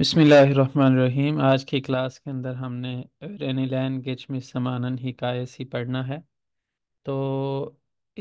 बिस्मिल्लाहिर्रहमानिर्रहीम आज की क्लास के अंदर हमने रेनीलैन गिच में समानन कायस ही पढ़ना है तो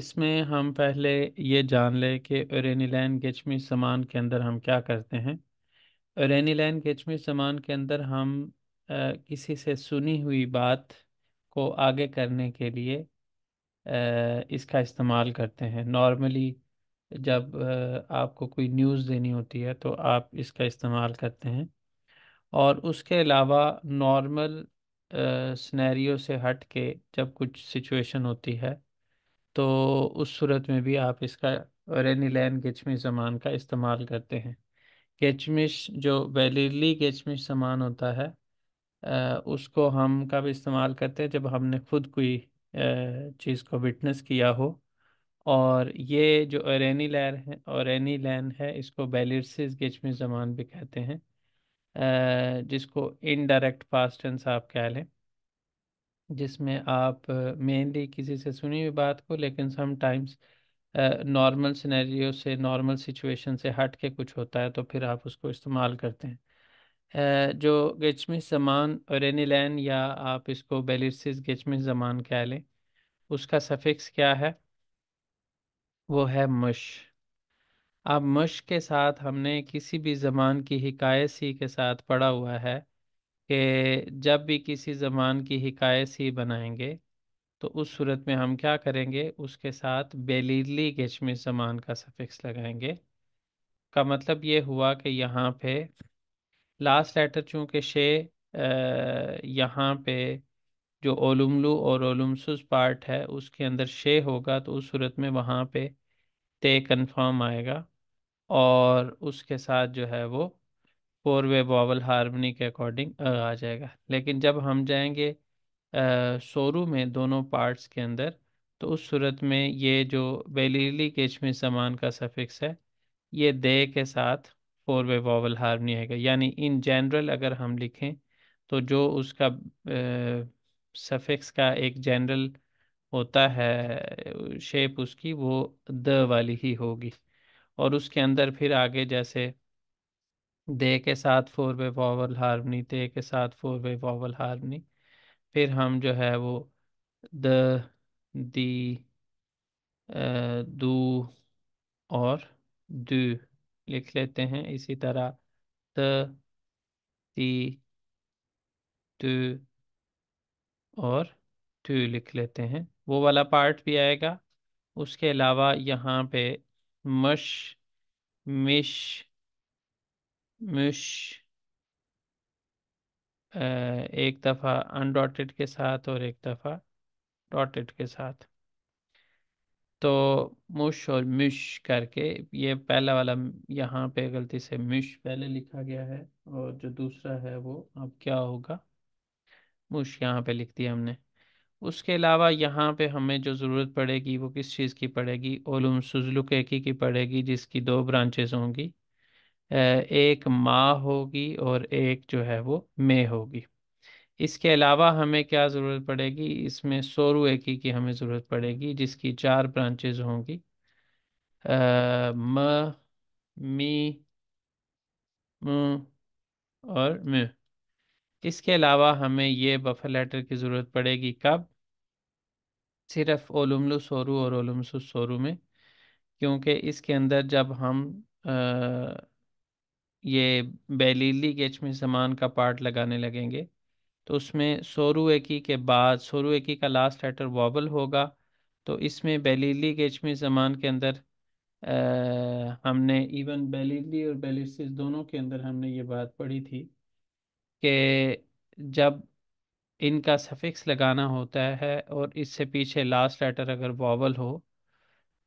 इसमें हम पहले ये जान लें कि रेनिलैन गिच में समान के अंदर हम क्या करते हैं रेनीलैन गिच में समान के अंदर हम आ, किसी से सुनी हुई बात को आगे करने के लिए आ, इसका इस्तेमाल करते हैं नॉर्मली जब आपको कोई न्यूज़ देनी होती है तो आप इसका इस्तेमाल करते हैं और उसके अलावा नॉर्मल स्नैरियो से हट के जब कुछ सिचुएशन होती है तो उस सूरत में भी आप इसका रेनीलैन गचमिश सामान का इस्तेमाल करते हैं गचमिश जो बेलीली गचमिश सामान होता है आ, उसको हम कब इस्तेमाल करते हैं जब हमने खुद कोई चीज़ को विटनेस किया हो और ये जो अरेनी लैर है अरेनी लैन है इसको बैलिस गिच में जमान भी कहते हैं जिसको इनडायरेक्ट पास टेंस आप कह लें जिसमें आप मेनली किसी से सुनी हुई बात को लेकिन समटाइम्स नॉर्मल सिनेरियो से नॉर्मल सिचुएशन से हट के कुछ होता है तो फिर आप उसको इस्तेमाल करते हैं जो गचमी जमान लैन या आप इसको बेलिसिस गचमी जमान कह लें उसका सफिक्स क्या है वो है मुश अब मुश के साथ हमने किसी भी ज़बान की हिकायत सी के साथ पढ़ा हुआ है कि जब भी किसी ज़बान की हिकायत सी बनाएंगे तो उस सूरत में हम क्या करेंगे उसके साथ बेलीली गजम ज़बान का सफिक्स लगाएंगे का मतलब ये हुआ कि यहाँ पे लास्ट लेटर चूँकि शे यहाँ पे जो ओलुमलू और ओलमसुस पार्ट है उसके अंदर शे होगा तो उस सूरत में वहाँ पे ते कन्फर्म आएगा और उसके साथ जो है वो फोर वे बॉबल हारमोनी के अकॉर्डिंग आ जाएगा लेकिन जब हम जाएंगे शोरू में दोनों पार्ट्स के अंदर तो उस सूरत में ये जो बेलीली केचमी सामान का सफिक्स है ये दे के साथ फोर वे बॉबल हारमनी आएगा यानी इन जनरल अगर हम लिखें तो जो उसका सफिक्स का एक जनरल होता है शेप उसकी वो द वाली ही होगी और उसके अंदर फिर आगे जैसे दे के साथ फोर वे वॉवल हारमनी दे के साथ फोर वे वॉवल हारमनी फिर हम जो है वो द दी दू और दू लिख लेते हैं इसी तरह द दी तू और तू लिख लेते हैं वो वाला पार्ट भी आएगा उसके अलावा यहाँ पे मश मिश मिश एक दफ़ा अनडॉटेड के साथ और एक दफ़ा डॉटेड के साथ तो मुश और मिश करके ये पहला वाला यहाँ पे गलती से मिश पहले लिखा गया है और जो दूसरा है वो अब क्या होगा मुश यहाँ पे लिख दिया हमने उसके अलावा यहाँ पे हमें जो ज़रूरत पड़ेगी वो किस चीज़ की पड़ेगी ओलूम सुजलुकैकी की पड़ेगी जिसकी दो ब्रांचेस होंगी एक माँ होगी और एक जो है वो मे होगी इसके अलावा हमें क्या ज़रूरत पड़ेगी इसमें सोरू एकी की हमें ज़रूरत पड़ेगी जिसकी चार ब्रांचेज होंगी आ, म मी म और म इसके अलावा हमें ये बफर लेटर की ज़रूरत पड़ेगी कब सिर्फ ओलुमलु सोरू और ओलुमसु सोरू में क्योंकि इसके अंदर जब हम आ, ये बेलीली गेच में जमान का पार्ट लगाने लगेंगे तो उसमें सोरू एकी के बाद सोरू एकी का लास्ट लेटर वॉबल होगा तो इसमें बेलीली गेच में जमान के अंदर आ, हमने इवन बेलीली और बेलिस दोनों के अंदर हमने ये बात पढ़ी थी कि जब इनका सफिक्स लगाना होता है और इससे पीछे लास्ट लेटर अगर वॉवल हो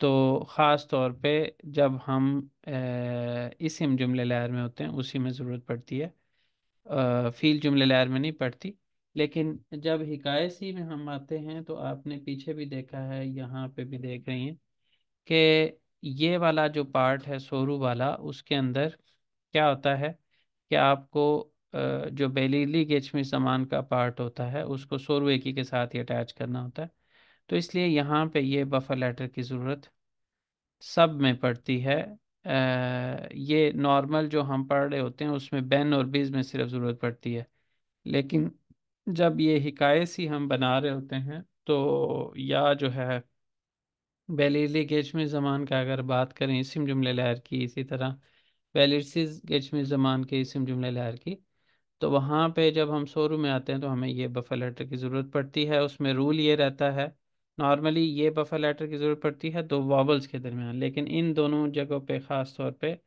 तो ख़ास तौर पे जब हम इस हम जुमले लहर में होते हैं उसी में ज़रूरत पड़ती है फील जुमले लहर में नहीं पड़ती लेकिन जब हिकायसी में हम आते हैं तो आपने पीछे भी देखा है यहाँ पे भी देख रही हैं कि ये वाला जो पार्ट है सोरू वाला उसके अंदर क्या होता है कि आपको जो बेलीली गेचमी सामान का पार्ट होता है उसको सोरवेकी के साथ ही अटैच करना होता है तो इसलिए यहाँ पे ये बफर लेटर की ज़रूरत सब में पड़ती है आ, ये नॉर्मल जो हम पढ़ रहे होते हैं उसमें बेन और बीज में सिर्फ ज़रूरत पड़ती है लेकिन जब ये हिकायस ही हम बना रहे होते हैं तो या जो है बेलीली गेचमी जमान का अगर बात करें इसम जुमले लहर की इसी तरह बेलिस गेचमी जमान के इसम जुमले लहर की तो वहाँ पे जब हम शोरूम में आते हैं तो हमें ये बफर लेटर की ज़रूरत पड़ती है उसमें रूल ये रहता है नॉर्मली ये बफर लेटर की ज़रूरत पड़ती है दो वॉबल्स के दरमियान लेकिन इन दोनों जगहों पे ख़ास तौर पे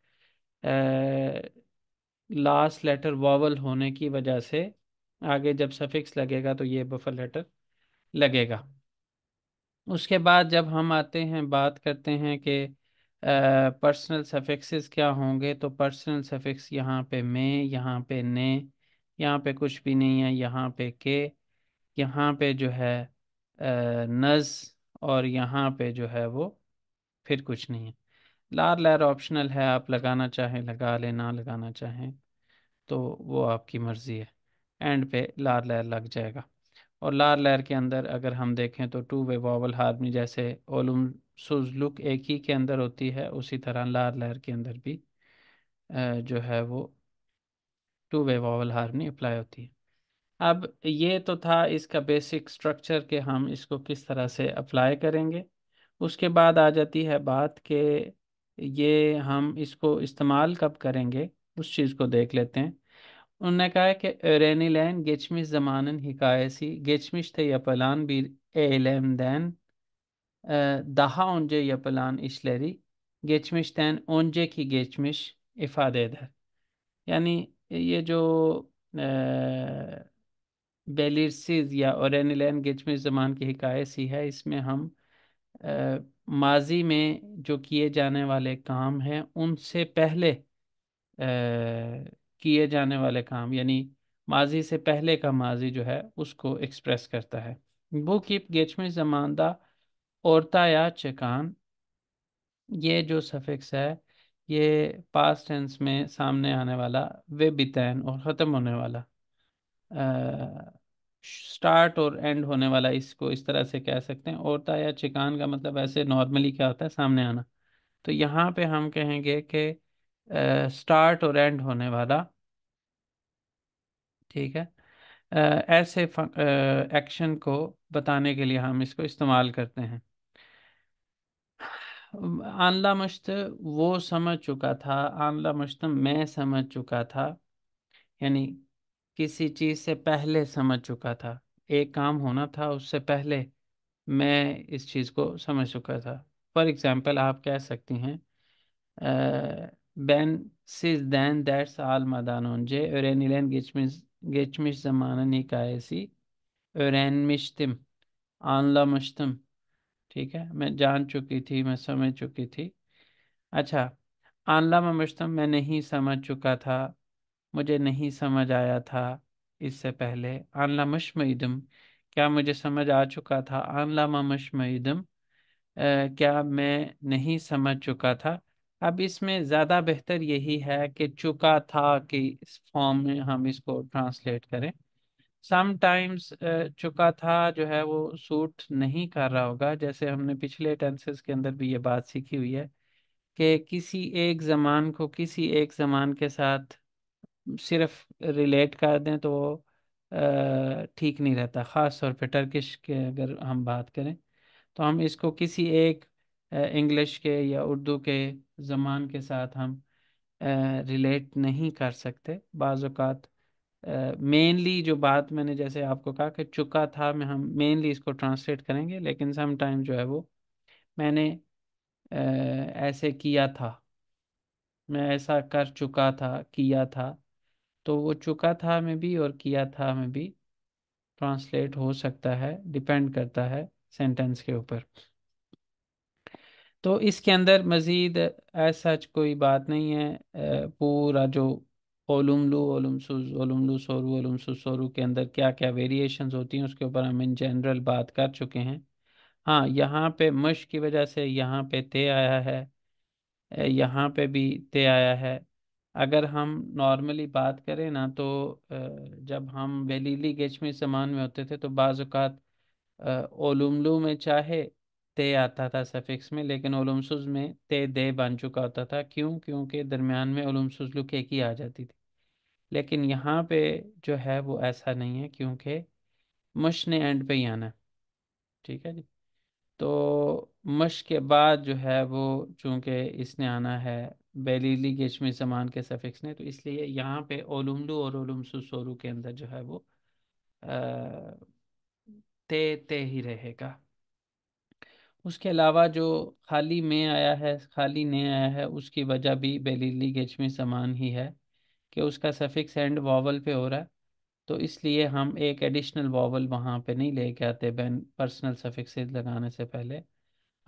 लास्ट लेटर वावल होने की वजह से आगे जब सफिक्स लगेगा तो ये बफर लेटर लगेगा उसके बाद जब हम आते हैं बात करते हैं कि पर्सनल सफिक्सेस क्या होंगे तो पर्सनल सफिक्स यहाँ पे मे यहाँ पे ने यहाँ पे कुछ भी नहीं है यहाँ पे के यहाँ पे जो है नज़ और यहाँ पे जो है वो फिर कुछ नहीं है लार लहर ऑप्शनल है आप लगाना चाहें लगा लें ना लगाना चाहें तो वो आपकी मर्ज़ी है एंड पे लार लहर लग जाएगा और लार लहर के अंदर अगर हम देखें तो टू वे वॉवल हारमी जैसे ओलम सुजलुक एक ही के अंदर होती है उसी तरह लार लहर के अंदर भी जो है वो two way vowel harmony apply होती है अब ये तो था इसका बेसिक स्ट्रक्चर के हम इसको किस तरह से अप्लाई करेंगे उसके बाद आ जाती है बात के ये हम इसको इस्तेमाल कब करेंगे उस चीज़ को देख लेते हैं उन्होंने कहा है कि लैन गेचमिश जमानन हिकायसी गेचमिश थे यपलान भी एलम दैन दहा ओंजे यपलान इशलरी गेचमिश दैन ओंजे की गेचमिश इफादेदर यानी ये जो बेलिरसिस या औरनिलैन गिजमिस ज़मान की हिकायत सी है इसमें हम आ, माजी में जो किए जाने वाले काम हैं उनसे पहले किए जाने वाले काम यानी माजी से पहले का माजी जो है उसको एक्सप्रेस करता है वो कीप गेचमिस जमानदा औरता या चकान ये जो सफिक्स है ये पास्ट टेंस में सामने आने वाला वे बितैन और ख़त्म होने वाला स्टार्ट और एंड होने वाला इसको इस तरह से कह सकते हैं औरता या चिकान का मतलब ऐसे नॉर्मली क्या होता है सामने आना तो यहाँ पे हम कहेंगे कि स्टार्ट और एंड होने वाला ठीक है आ, ऐसे एक्शन को बताने के लिए हम इसको इस्तेमाल करते हैं आंला मश्त वो समझ चुका था आंला मश्त मैं समझ चुका था यानी किसी चीज़ से पहले समझ चुका था एक काम होना था उससे पहले मैं इस चीज़ को समझ चुका था फॉर एग्ज़ाम्पल आप कह सकती हैं दैट्स आल मदान जे और गिचमिश जमाना निकाय सी और öğrenmiştim, anlamıştım, ठीक है मैं जान चुकी थी मैं समझ चुकी थी अच्छा आनला ममश्तम मैं नहीं समझ चुका था मुझे नहीं समझ आया था इससे पहले आनला इदम क्या मुझे समझ आ चुका था आनला ममशमईदम क्या मैं नहीं समझ चुका था अब इसमें ज़्यादा बेहतर यही है कि चुका था कि इस फॉर्म में हम इसको ट्रांसलेट करें समटाइम्स चुका था जो है वो सूट नहीं कर रहा होगा जैसे हमने पिछले टेंसेस के अंदर भी ये बात सीखी हुई है कि किसी एक ज़मान को किसी एक ज़मान के साथ सिर्फ रिलेट कर दें तो वो ठीक नहीं रहता ख़ास तौर पर टर्किश के अगर हम बात करें तो हम इसको किसी एक इंग्लिश के या उर्दू के ज़मान के साथ हम रिलेट नहीं कर सकते बाज़ात मेनली जो बात मैंने जैसे आपको कहा कि चुका था मैं हम मेनली इसको ट्रांसलेट करेंगे लेकिन सम टाइम जो है वो मैंने uh, ऐसे किया था मैं ऐसा कर चुका था किया था तो वो चुका था मैं भी और किया था मैं भी ट्रांसलेट हो सकता है डिपेंड करता है सेंटेंस के ऊपर तो इसके अंदर मज़ीद ऐसा कोई बात नहीं है पूरा जो ओलुमलू ओलुमसुस ओलुमलू सोरू ओलुमसुस सोरू के अंदर क्या क्या वेरिएशंस होती हैं उसके ऊपर हम इन जनरल बात कर चुके हैं हाँ यहाँ पे मश की वजह से यहाँ पे ते आया है यहाँ पे भी ते आया है अगर हम नॉर्मली बात करें ना तो जब हम वेलीली गेचमी समान में होते थे तो बाज़ात ओलुमलू में चाहे ते आता था सफिक्स में लेकिन ओलमसुज में ते दे बन चुका होता था क्यों क्योंकि दरमियान में ओलमसुज लुक एक ही आ जाती थी लेकिन यहाँ पे जो है वो ऐसा नहीं है क्योंकि मश ने एंड पे ही आना है ठीक है जी तो मश के बाद जो है वो चूँकि इसने आना है बेलीली गश्मी जमान के सफिक्स ने तो इसलिए यहाँ पे ओलमलू और ओलमसुसोरू के अंदर जो है वो आ, ते ते ही रहेगा उसके अलावा जो खाली में आया है खाली ने आया है उसकी वजह भी बेलीली गेच में समान ही है कि उसका सफिक्स एंड वॉवल पे हो रहा है तो इसलिए हम एक एडिशनल वॉवल वहाँ पे नहीं लेके आते बैन पर्सनल सफिक्स लगाने से पहले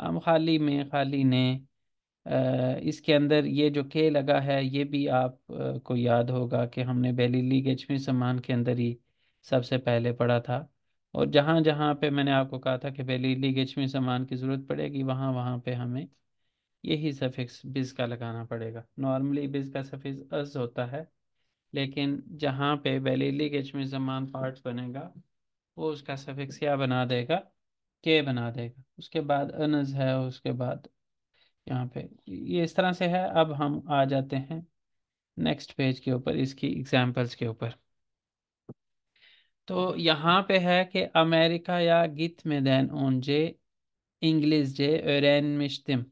हम खाली में खाली ने आ, इसके अंदर ये जो के लगा है ये भी आप को याद होगा कि हमने बेलीली में समान के अंदर ही सबसे पहले पढ़ा था और जहाँ जहाँ पे मैंने आपको कहा था कि पहले लीगेज में सामान की ज़रूरत पड़ेगी वहाँ वहाँ पे हमें यही सफिक्स बिज का लगाना पड़ेगा नॉर्मली बिज का सफिक्स अज होता है लेकिन जहाँ पे बेली लीगेज में जमान पार्ट बनेगा वो उसका सफिक्स क्या बना देगा के बना देगा उसके बाद अनज है उसके बाद यहाँ पे ये इस तरह से है अब हम आ जाते हैं नेक्स्ट पेज के ऊपर इसकी एग्जाम्पल्स के ऊपर तो यहाँ पे है कि अमेरिका या gitmeden जे İngilizce öğrenmiştim.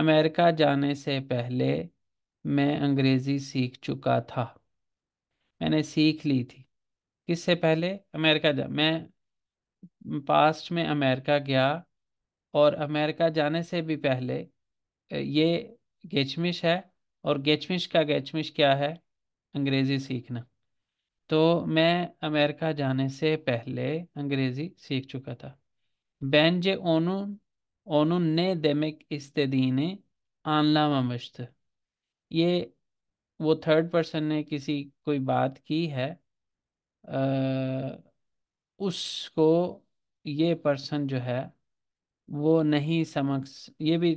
अमेरिका जाने से पहले मैं अंग्रेज़ी सीख चुका था मैंने सीख ली थी किससे पहले अमेरिका जा मैं पास्ट में अमेरिका गया और अमेरिका जाने से भी पहले ये गेचमिश है और गेचमिश का गेचमिश क्या है अंग्रेज़ी सीखना तो मैं अमेरिका जाने से पहले अंग्रेज़ी सीख चुका था ओनू onun ने ne demek आनला anlamamıştı. ये वो थर्ड पर्सन ने किसी कोई बात की है आ, उसको ये पर्सन जो है वो नहीं समझ ये भी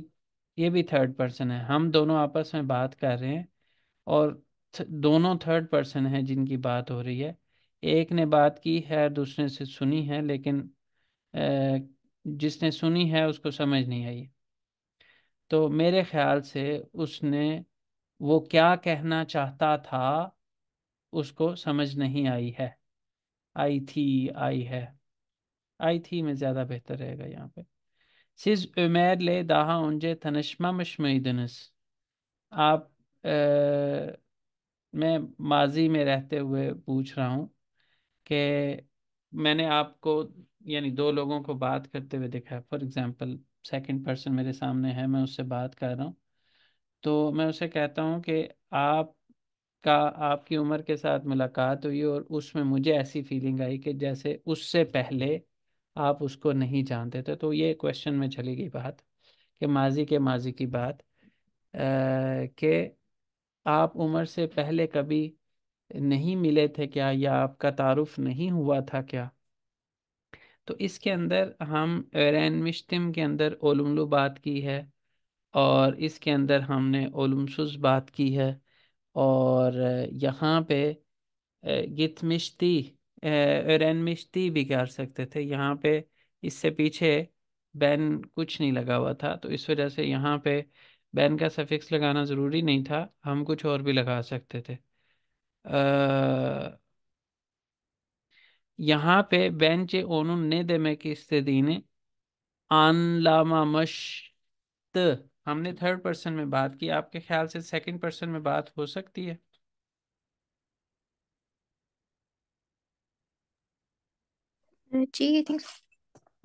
ये भी थर्ड पर्सन है हम दोनों आपस में बात कर रहे हैं और दोनों थर्ड पर्सन हैं जिनकी बात हो रही है एक ने बात की है दूसरे से सुनी है लेकिन जिसने सुनी है उसको समझ नहीं आई तो मेरे ख्याल से उसने वो क्या कहना चाहता था उसको समझ नहीं आई है आई थी आई है आई थी में ज़्यादा बेहतर रहेगा यहाँ पे सिज उमेर ले दाहा उनजे तनशमा मशमदनस आप आ, मैं माजी में रहते हुए पूछ रहा हूँ कि मैंने आपको यानी दो लोगों को बात करते हुए देखा है फॉर एग्जांपल सेकंड पर्सन मेरे सामने है मैं उससे बात कर रहा हूँ तो मैं उसे कहता हूँ कि आप का आपकी उम्र के साथ मुलाकात हुई और उसमें मुझे ऐसी फीलिंग आई कि जैसे उससे पहले आप उसको नहीं जानते थे तो ये क्वेश्चन में चली गई बात कि माजी के माजी की बात के आप उम्र से पहले कभी नहीं मिले थे क्या या आपका तारुफ नहीं हुआ था क्या तो इसके अंदर हम एरन मिश्तम के अंदर ओलमलू बात की है और इसके अंदर हमने ओलुमसुस बात की है और यहाँ पे गितमिश्ती एरन मिश्ती भी कर सकते थे यहाँ पे इससे पीछे बैन कुछ नहीं लगा हुआ था तो इस वजह से यहाँ पे बैन का सफिक्स लगाना ज़रूरी नहीं था हम कुछ और भी लगा सकते थे आ, यहाँ पे चे ओनु ने दे में कि लामा मश हमने थर्ड पर्सन में बात की आपके ख्याल से सेकंड पर्सन में बात हो सकती है जी आई थिंक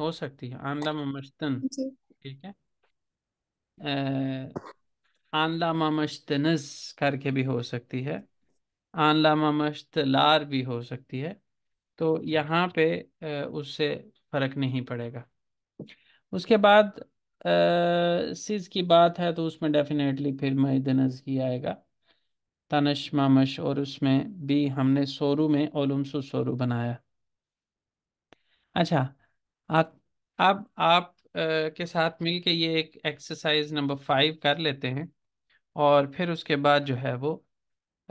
हो सकती है आनलामामश्तन ठीक है e, नज करके भी हो सकती है लार भी हो सकती है तो यहाँ पे उससे फर्क नहीं पड़ेगा उसके बाद सिज की बात है तो उसमें डेफिनेटली फिर नज ही आएगा तनश मामश और उसमें भी हमने सोरू में ओलुमसु सोरू बनाया अच्छा आप अब आप के साथ मिल के ये एक एक्सरसाइज नंबर फाइव कर लेते हैं और फिर उसके बाद जो है वो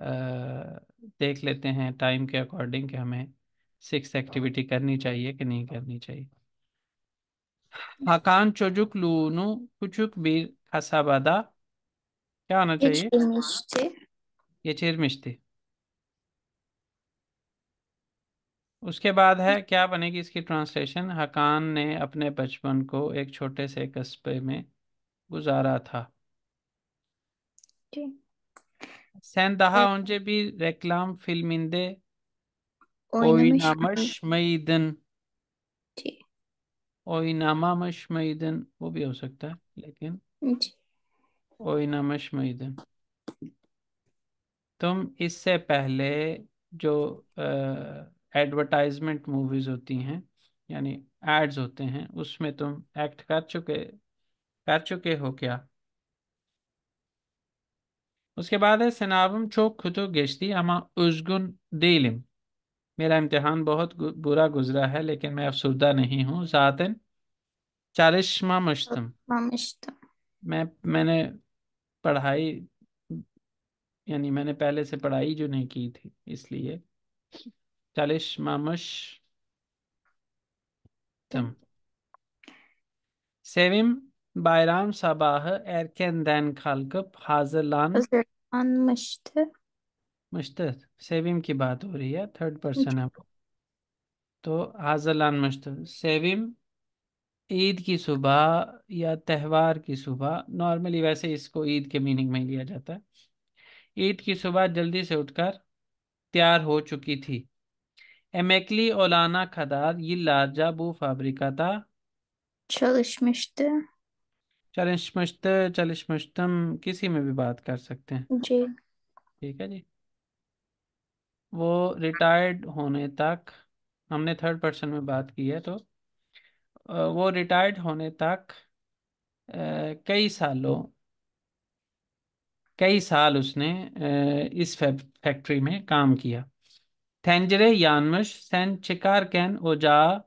देख लेते हैं टाइम के अकॉर्डिंग कि हमें सिक्स एक्टिविटी करनी चाहिए कि नहीं करनी चाहिए लूनू कुचुक बीर bir क्या होना चाहिए ये चिरमिश्ती उसके बाद है क्या बनेगी इसकी ट्रांसलेशन हकान ने अपने बचपन को एक छोटे से कस्बे में गुजारा था सैनदहा भी रेक्लाम फिल्म इंदे ओई नामा मश मईदन वो भी हो सकता है लेकिन ओई तुम इससे पहले जो आ, एडवर्टाइजमेंट मूवीज होती हैं यानी एड्स होते हैं उसमें तुम एक्ट कर चुके कर चुके हो क्या उसके बाद है सनावम चोक खुतो गेश्ती अमा उजगुन देलिम मेरा इम्तिहान बहुत बुरा गुजरा है लेकिन मैं अफसरदा नहीं हूँ ज़ातन चालिशमा मुश्तम मैं मैंने पढ़ाई यानी मैंने पहले से पढ़ाई जो नहीं की थी इसलिए चालीस मामश सेविम बायराम सबाह एरकेन दैन खालकप हाजर लान मुश्त सेविम की बात हो रही है थर्ड पर्सन है तो हाजर लान मुश्त सेविम ईद की सुबह या त्यौहार की सुबह नॉर्मली वैसे इसको ईद के मीनिंग में लिया जाता है ईद की सुबह जल्दी से उठकर तैयार हो चुकी थी Emekli olana kadar yıllarca bu fabrikada Çalışmıştı. çalışmıştı, çalışmıştım किसी में भी बात कर सकते हैं जी ठीक है जी वो रिटायर्ड होने तक हमने थर्ड पर्सन में बात की है तो वो रिटायर्ड होने तक कई सालों कई साल उसने इस फैक्ट्री में काम किया Tencere yanmış. Sen çıkarken ocağı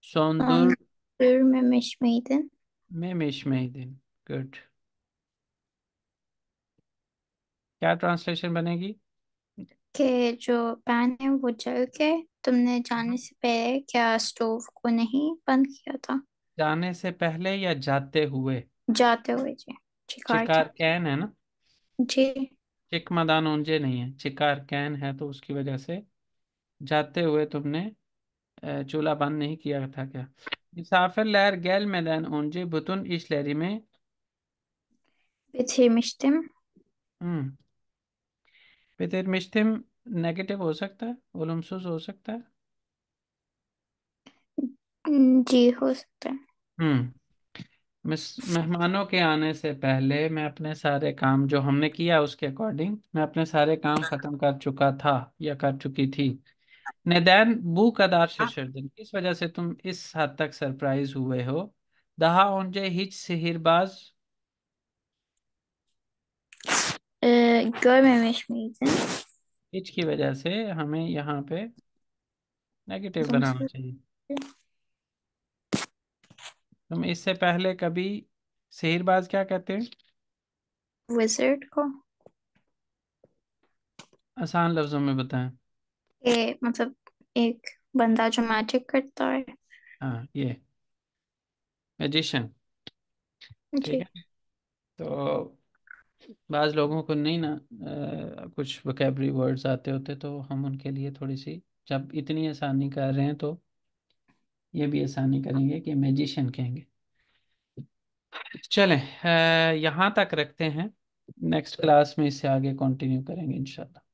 sondur. Görmemiş miydin? memiş miydin? Good. क्या ट्रांसलेशन बनेगी कि जो पैन वो जल के तुमने जाने से पहले क्या स्टोव को नहीं बंद किया था जाने से पहले या जाते हुए जाते हुए जी शिकार चिकार कैन है ना जी चिक मदान ओंजे नहीं है चिकार कैन है तो उसकी वजह से जाते हुए तुमने चूल्हा बंद नहीं किया था क्या मुसाफिर Misafirler gelmeden önce bütün işlerimi bitirmiştim. Hmm. Bitirmiştim negative हो सकता है olumsuz हो सकता है जी हो सकता है हम्म मेहमानों के आने से पहले मैं अपने सारे काम जो हमने किया उसके अकॉर्डिंग मैं अपने सारे काम खत्म कर चुका था या कर चुकी थी नेदैन बू कदार शशर्दन किस वजह से तुम इस हद तक सरप्राइज हुए हो दहा önce हिच sihirbaz हिच की वजह से हमें यहाँ पे नेगेटिव बनाना चाहिए तुम इससे पहले कभी सिहिरबाज क्या कहते हैं विजर्ड को आसान लफ्जों में बताएं ये मतलब एक बंदा जो मैजिक करता है हाँ ये मैजिशियन ठीक है तो बाज़ लोगों को नहीं ना आ, कुछ वोकेबलरी वर्ड्स आते होते तो हम उनके लिए थोड़ी सी जब इतनी आसानी कर रहे हैं तो ये भी आसानी करेंगे कि मैजिशियन कहेंगे चलें यहाँ तक रखते हैं नेक्स्ट क्लास में इससे आगे कंटिन्यू करेंगे इंशाल्लाह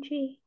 जी